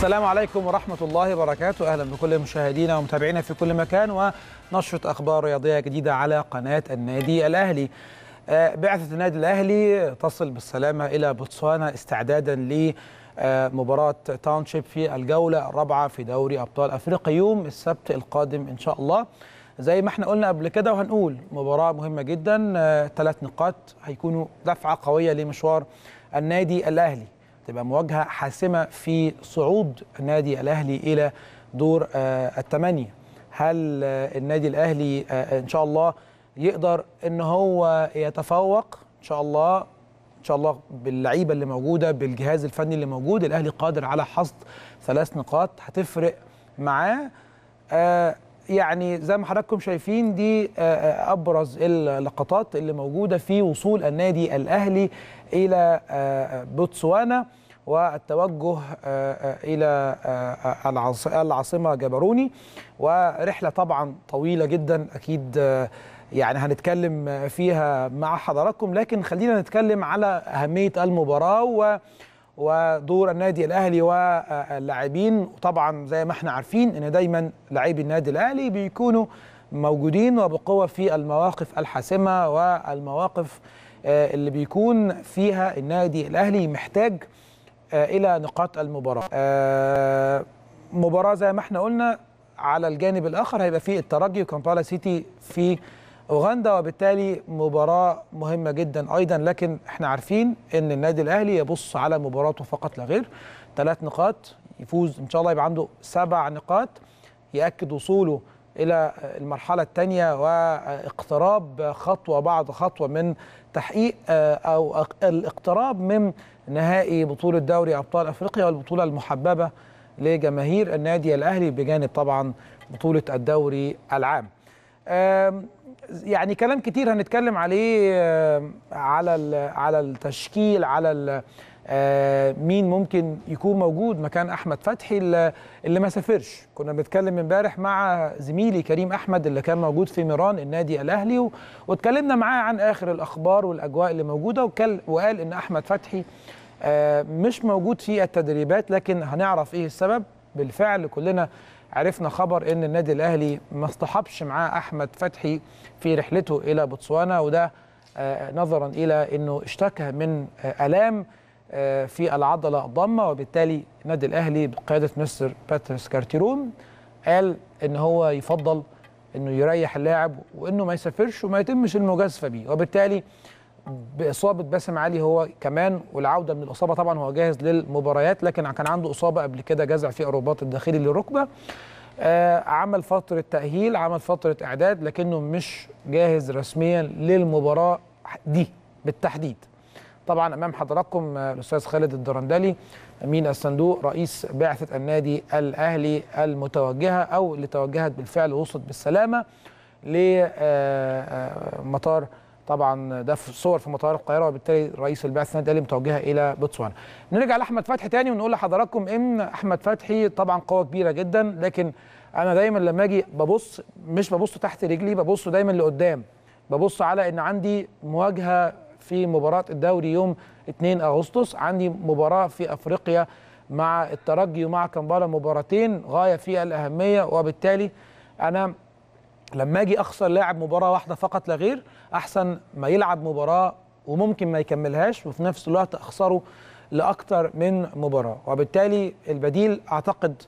السلام عليكم ورحمة الله وبركاته أهلا بكل مشاهدينا ومتابعينا في كل مكان ونشرة أخبار رياضية جديدة على قناة النادي الأهلي آه، بعثة النادي الأهلي تصل بالسلامة إلى بوتسوانا استعدادا لمباراة مباراة تاونشيب في الجولة الرابعة في دوري أبطال أفريقيا يوم السبت القادم إن شاء الله زي ما احنا قلنا قبل كده وهنقول مباراة مهمة جدا ثلاث آه، نقاط هيكونوا دفعة قوية لمشوار النادي الأهلي تبقى مواجهه حاسمه في صعود نادي الاهلي الى دور آه، الثمانيه هل آه، النادي الاهلي آه، ان شاء الله يقدر ان هو يتفوق ان شاء الله ان شاء الله باللعيبه اللي موجوده بالجهاز الفني اللي موجود الاهلي قادر على حصد ثلاث نقاط هتفرق معاه يعني زي ما حضراتكم شايفين دي آه، آه، ابرز اللقطات اللي موجوده في وصول النادي الاهلي الى آه، بوتسوانا والتوجه الى العاصمه جبروني ورحله طبعا طويله جدا اكيد يعني هنتكلم فيها مع حضراتكم لكن خلينا نتكلم على اهميه المباراه و ودور النادي الاهلي واللاعبين وطبعا زي ما احنا عارفين ان دايما لاعبي النادي الاهلي بيكونوا موجودين وبقوه في المواقف الحاسمه والمواقف آه، اللي بيكون فيها النادي الاهلي محتاج آه، الى نقاط المباراه آه، مباراه زي ما احنا قلنا على الجانب الاخر هيبقى في الترجي وكامبالا سيتي في اوغندا وبالتالي مباراه مهمه جدا ايضا لكن احنا عارفين ان النادي الاهلي يبص على مباراته فقط لا غير ثلاث نقاط يفوز ان شاء الله يبقى عنده سبع نقاط ياكد وصوله الى المرحله الثانيه واقتراب خطوه بعد خطوه من تحقيق آه، او الاقتراب من نهائي بطوله دوري ابطال افريقيا والبطوله المحببه لجماهير النادي الاهلي بجانب طبعا بطوله الدوري العام يعني كلام كتير هنتكلم عليه آه، على على التشكيل على آه، مين ممكن يكون موجود مكان احمد فتحي اللي ما سافرش كنا بنتكلم امبارح مع زميلي كريم احمد اللي كان موجود في ميران النادي الاهلي واتكلمنا معاه عن اخر الاخبار والاجواء اللي موجوده وقال ان احمد فتحي آه، مش موجود في التدريبات لكن هنعرف ايه السبب بالفعل كلنا عرفنا خبر ان النادي الاهلي ما اصطحبش معاه احمد فتحي في رحلته الى بوتسوانا وده آه، نظرا الى انه اشتكى من آه، الام آه، في العضله الضمه وبالتالي النادي الاهلي بقياده مستر باتريس كارتيرون قال ان هو يفضل انه يريح اللاعب وانه ما يسافرش وما يتمش المجازفه بيه وبالتالي باصابه باسم علي هو كمان والعوده من الاصابه طبعا هو جاهز للمباريات لكن كان عنده اصابه قبل كده جزع في الرباط الداخلي للركبه آه عمل فتره تاهيل عمل فتره اعداد لكنه مش جاهز رسميا للمباراه دي بالتحديد طبعا امام حضراتكم آه، الاستاذ خالد الدرندلي امين الصندوق رئيس بعثه النادي الاهلي المتوجهه او اللي توجهت بالفعل وصلت بالسلامه لمطار آه، آه، طبعا ده في صور في مطار القاهره وبالتالي رئيس البعثه النادي الاهلي متوجهه الى بوتسوانا نرجع لاحمد فتحي تاني ونقول لحضراتكم ان احمد فتحي طبعا قوه كبيره جدا لكن انا دايما لما اجي ببص مش ببص تحت رجلي ببص دايما لقدام ببص على ان عندي مواجهه في مباراه الدوري يوم 2 اغسطس عندي مباراه في افريقيا مع الترجي ومع كامبالا مباراتين غايه في الاهميه وبالتالي انا لما اجي اخسر لاعب مباراه واحده فقط لا غير احسن ما يلعب مباراه وممكن ما يكملهاش وفي نفس الوقت اخسره لاكثر من مباراه وبالتالي البديل اعتقد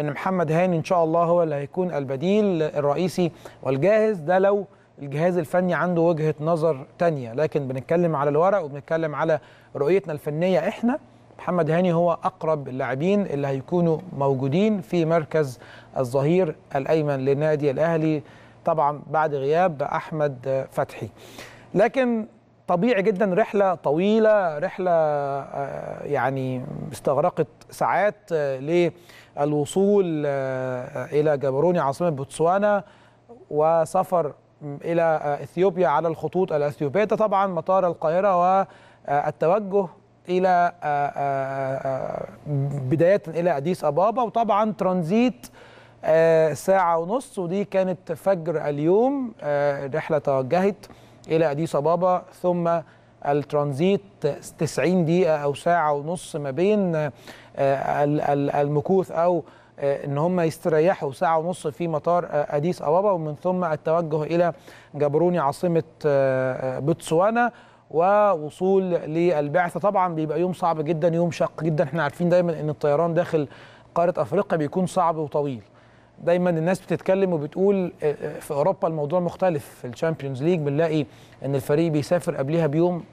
ان محمد هاني ان شاء الله هو اللي هيكون البديل الرئيسي والجاهز ده لو الجهاز الفني عنده وجهه نظر تانية لكن بنتكلم على الورق وبنتكلم على رؤيتنا الفنيه احنا محمد هاني هو اقرب اللاعبين اللي هيكونوا موجودين في مركز الظهير الايمن للنادي الاهلي طبعا بعد غياب احمد فتحي لكن طبيعي جدا رحله طويله رحله آه، يعني استغرقت ساعات آه، للوصول آه، الى جابروني عاصمه بوتسوانا وسفر الى اثيوبيا على الخطوط الاثيوبيه طبعا مطار القاهره والتوجه الى بدايه الى اديس ابابا وطبعا ترانزيت آه، ساعة ونص ودي كانت فجر اليوم آه، الرحلة توجهت إلى أديس أبابا ثم الترانزيت 90 دقيقة أو ساعة ونص ما بين آه، المكوث أو ان هم يستريحوا ساعه ونص في مطار اديس ابابا ومن ثم التوجه الى جبروني عاصمه بوتسوانا ووصول للبعثه طبعا بيبقى يوم صعب جدا يوم شاق جدا احنا عارفين دايما ان الطيران داخل قاره افريقيا بيكون صعب وطويل دايما الناس بتتكلم وبتقول آه، آه، في اوروبا الموضوع مختلف في الشامبيونز ليج بنلاقي ان الفريق بيسافر قبلها بيوم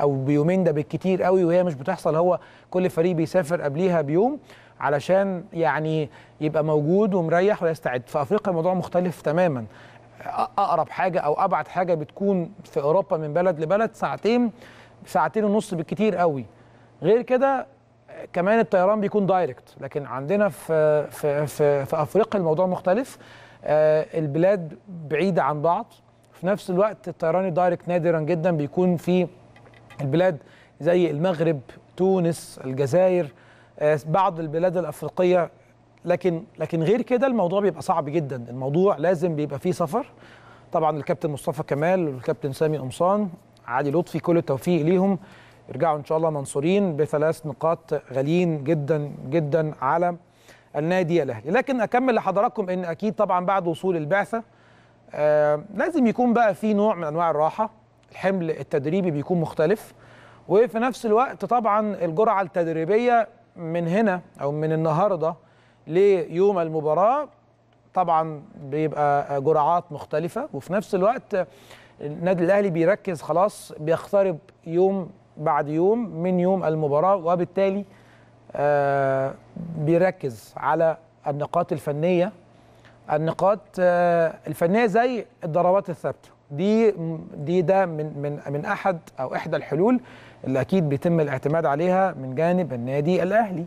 او بيومين ده بالكتير قوي وهي مش بتحصل هو كل فريق بيسافر قبليها بيوم علشان يعني يبقى موجود ومريح ويستعد في افريقيا الموضوع مختلف تماما اقرب حاجه او ابعد حاجه بتكون في اوروبا من بلد لبلد ساعتين ساعتين ونص بالكتير قوي غير كده كمان الطيران بيكون دايركت لكن عندنا في في في, في افريقيا الموضوع مختلف آه، البلاد بعيده عن بعض في نفس الوقت الطيران الدايركت نادرا جدا بيكون في البلاد زي المغرب تونس الجزائر آه، بعض البلاد الافريقيه لكن لكن غير كده الموضوع بيبقى صعب جدا الموضوع لازم بيبقى فيه سفر طبعا الكابتن مصطفى كمال والكابتن سامي قمصان عادي لطفي كل التوفيق ليهم يرجعوا ان شاء الله منصورين بثلاث نقاط غاليين جدا جدا على النادي الاهلي لكن اكمل لحضراتكم ان اكيد طبعا بعد وصول البعثه آه لازم يكون بقى في نوع من انواع الراحه الحمل التدريبي بيكون مختلف وفي نفس الوقت طبعا الجرعه التدريبيه من هنا او من النهارده ليوم المباراه طبعا بيبقى جرعات مختلفه وفي نفس الوقت النادي الاهلي بيركز خلاص بيقترب يوم بعد يوم من يوم المباراه وبالتالي آه، بيركز على النقاط الفنيه النقاط آه، الفنيه زي الضربات الثابته دي دي ده من من من احد او احدى الحلول اللي اكيد بيتم الاعتماد عليها من جانب النادي الاهلي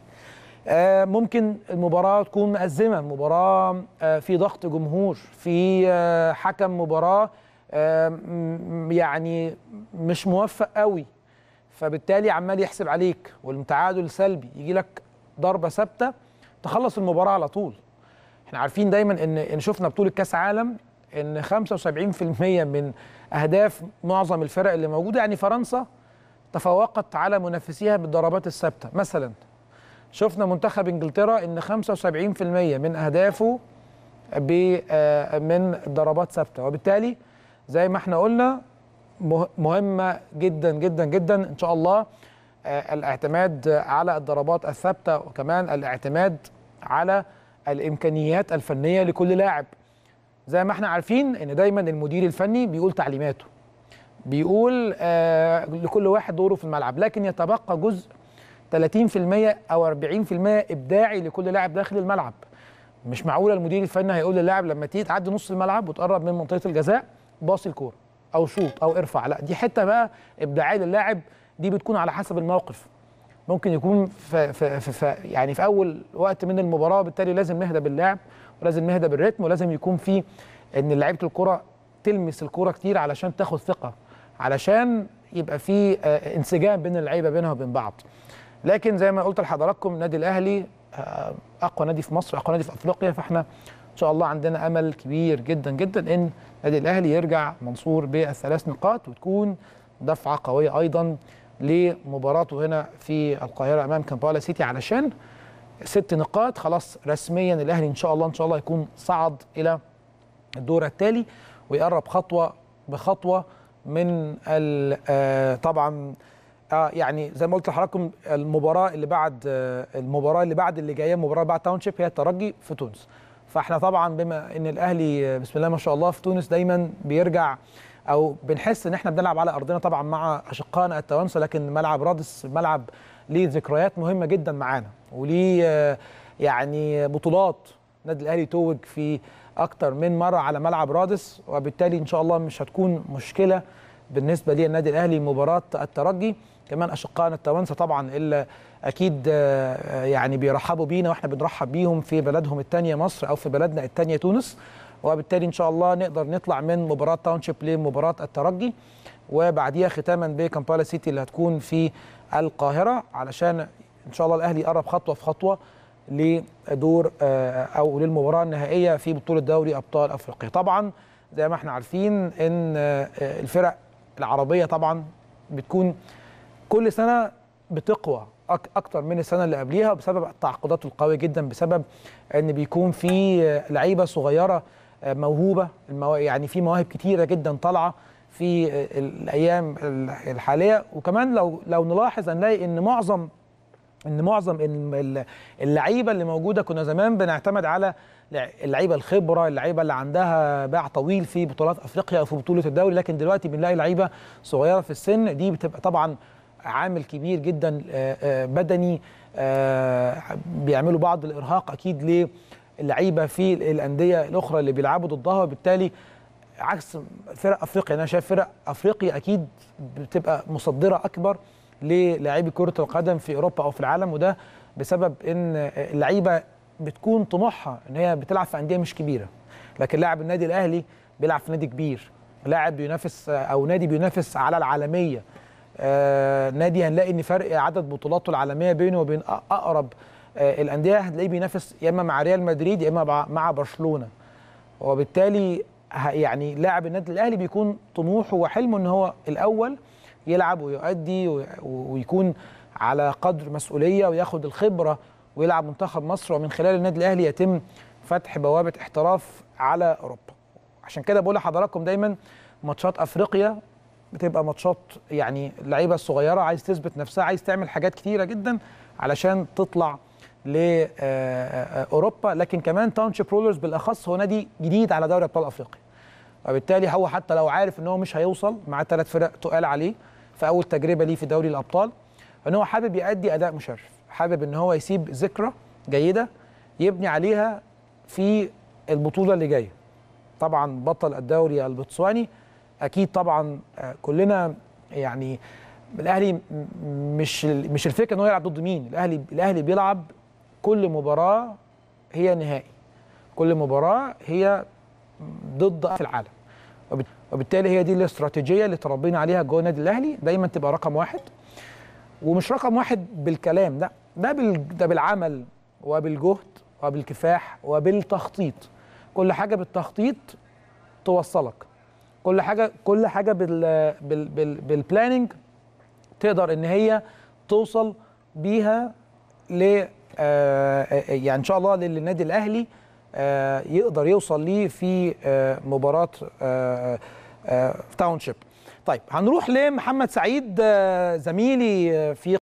آه، ممكن المباراه تكون مأزمه مباراه في ضغط جمهور في حكم مباراه يعني مش موفق قوي فبالتالي عمال يحسب عليك والتعادل سلبي يجي لك ضربه ثابته تخلص المباراه على طول احنا عارفين دايما ان ان شفنا بطوله كاس عالم ان 75% من اهداف معظم الفرق اللي موجوده يعني فرنسا تفوقت على منافسيها بالضربات الثابته مثلا شفنا منتخب انجلترا ان 75% من اهدافه آه، من ضربات ثابته وبالتالي زي ما احنا قلنا مهمه جدا جدا جدا ان شاء الله آه، الاعتماد على الضربات الثابته وكمان الاعتماد على الامكانيات الفنيه لكل لاعب زي ما احنا عارفين ان دايما المدير الفني بيقول تعليماته بيقول آه لكل واحد دوره في الملعب لكن يتبقى جزء 30% او 40% ابداعي لكل لاعب داخل الملعب مش معقوله المدير الفني هيقول للاعب لما تيجي تعدي نص الملعب وتقرب من منطقه الجزاء باص الكوره او شوط او ارفع لا دي حته بقى ابداعيه للاعب دي بتكون على حسب الموقف ممكن يكون في, في, في, في يعني في اول وقت من المباراه بالتالي لازم نهدى باللعب ولازم نهدى بالريتم ولازم يكون في ان لعيبه الكره تلمس الكره كتير علشان تاخد ثقه علشان يبقى في آه، انسجام بين اللعيبه بينها وبين بعض لكن زي ما قلت لحضراتكم النادي الاهلي آه، اقوى نادي في مصر اقوى نادي في افريقيا فاحنا شاء الله عندنا امل كبير جدا جدا ان النادي الاهلي يرجع منصور بالثلاث نقاط وتكون دفعه قويه ايضا لمباراته هنا في القاهره امام كامبالا سيتي علشان ست نقاط خلاص رسميا الاهلي ان شاء الله ان شاء الله يكون صعد الى الدور التالي ويقرب خطوه بخطوه من آه، طبعا آه، يعني زي ما قلت لحضراتكم المباراه اللي بعد آه، المباراه اللي بعد اللي جايه مباراه بعد تاونشيب هي الترجي في تونس فاحنا طبعا بما ان الاهلي بسم الله ما شاء الله في تونس دايما بيرجع او بنحس ان احنا بنلعب على ارضنا طبعا مع اشقائنا التوانسه لكن ملعب رادس ملعب ليه ذكريات مهمه جدا معانا وليه آه، يعني بطولات النادي الاهلي توج في اكتر من مره على ملعب رادس وبالتالي ان شاء الله مش هتكون مشكله بالنسبه للنادي الاهلي مباراه الترجي كمان اشقائنا التوانسه طبعا اللي اكيد آه، آه، يعني بيرحبوا بينا واحنا بنرحب بيهم في بلدهم الثانيه مصر او في بلدنا الثانيه تونس وبالتالي ان شاء الله نقدر نطلع من مباراه تاونشيب لمباراه الترجي وبعديها ختاما بكامبالا سيتي اللي هتكون في القاهره علشان ان شاء الله الاهلي يقرب خطوه في خطوه لدور آه، او للمباراه النهائيه في بطوله دوري ابطال افريقيا طبعا زي ما احنا عارفين ان الفرق العربيه طبعا بتكون كل سنه بتقوى اكتر من السنه اللي قبليها بسبب التعاقدات القويه جدا بسبب ان بيكون في لعيبه صغيره آه، موهوبه يعني في مواهب كتيره جدا طالعه في الايام الحاليه وكمان لو لو نلاحظ هنلاقي ان معظم ان معظم اللعيبه اللي موجوده كنا زمان بنعتمد على اللعيبه الخبره اللعيبه اللي عندها باع طويل في بطولات افريقيا او في بطوله الدوري لكن دلوقتي بنلاقي لعيبه صغيره في السن دي بتبقى طبعا عامل كبير جدا آه، آه، بدني آه، بيعملوا بعض الارهاق اكيد للعيبه في الانديه الاخرى اللي بيلعبوا ضدها وبالتالي عكس فرق افريقيا انا شايف فرق افريقيا اكيد بتبقى مصدره اكبر للاعبي كره القدم في اوروبا او في العالم وده بسبب ان اللعيبه بتكون طموحها ان هي بتلعب في انديه مش كبيره لكن لاعب النادي الاهلي بيلعب في نادي كبير لاعب بينافس او نادي بينافس على العالميه آه، نادي هنلاقي ان فرق عدد بطولاته العالميه بينه وبين اقرب آه، الانديه هتلاقيه بينافس يا اما مع ريال مدريد يا اما مع برشلونه وبالتالي يعني لاعب النادي الاهلي بيكون طموحه وحلمه ان هو الاول يلعب ويؤدي ويكون على قدر مسؤوليه وياخد الخبره ويلعب منتخب مصر ومن خلال النادي الاهلي يتم فتح بوابه احتراف على اوروبا عشان كده بقول لحضراتكم دايما ماتشات افريقيا بتبقى ماتشات يعني اللعيبه الصغيره عايز تثبت نفسها عايز تعمل حاجات كتيره جدا علشان تطلع لاوروبا آه، آه، آه، لكن كمان تاونشيب رولرز بالاخص هو نادي جديد على دوري ابطال افريقيا وبالتالي هو حتى لو عارف ان هو مش هيوصل مع ثلاث فرق تقال عليه في اول تجربه ليه في دوري الابطال ان هو حابب يؤدي اداء مشرف حابب ان هو يسيب ذكرى جيده يبني عليها في البطوله اللي جايه طبعا بطل الدوري البوتسواني اكيد طبعا آه، كلنا يعني الاهلي مش مش الفكره ان هو يلعب ضد مين الاهلي الاهلي بيلعب كل مباراه هي نهائي كل مباراه هي ضد في العالم وبالتالي هي دي الاستراتيجيه اللي تربينا عليها جوه النادي الاهلي دايما تبقى رقم واحد ومش رقم واحد بالكلام لا ده ده بالعمل وبالجهد وبالكفاح وبالتخطيط كل حاجه بالتخطيط توصلك كل حاجه كل حاجه بال بال بال بالبلاننج تقدر ان هي توصل بيها ل آه، يعني ان شاء الله للنادي الاهلي آه، يقدر يوصل ليه في آه، مباراه تاونشيب طيب هنروح لمحمد سعيد زميلي في